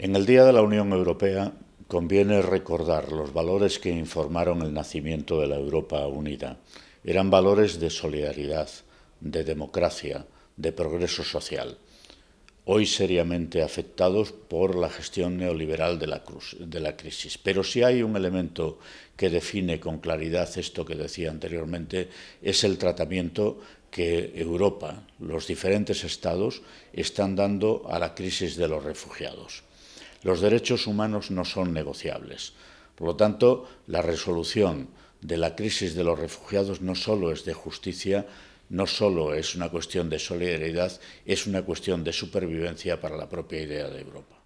En el Día de la Unión Europea conviene recordar los valores que informaron el nacimiento de la Europa Unida. Eran valores de solidaridad, de democracia, de progreso social, hoy seriamente afectados por la gestión neoliberal de la, crisis. Pero si hay un elemento que define con claridad esto que decía anteriormente, es el tratamiento que Europa, los diferentes estados, están dando a la crisis de los refugiados los derechos humanos no son negociables. Por lo tanto, la resolución de la crisis de los refugiados no solo es de justicia, no solo es una cuestión de solidaridad, es una cuestión de supervivencia para la propia idea de Europa.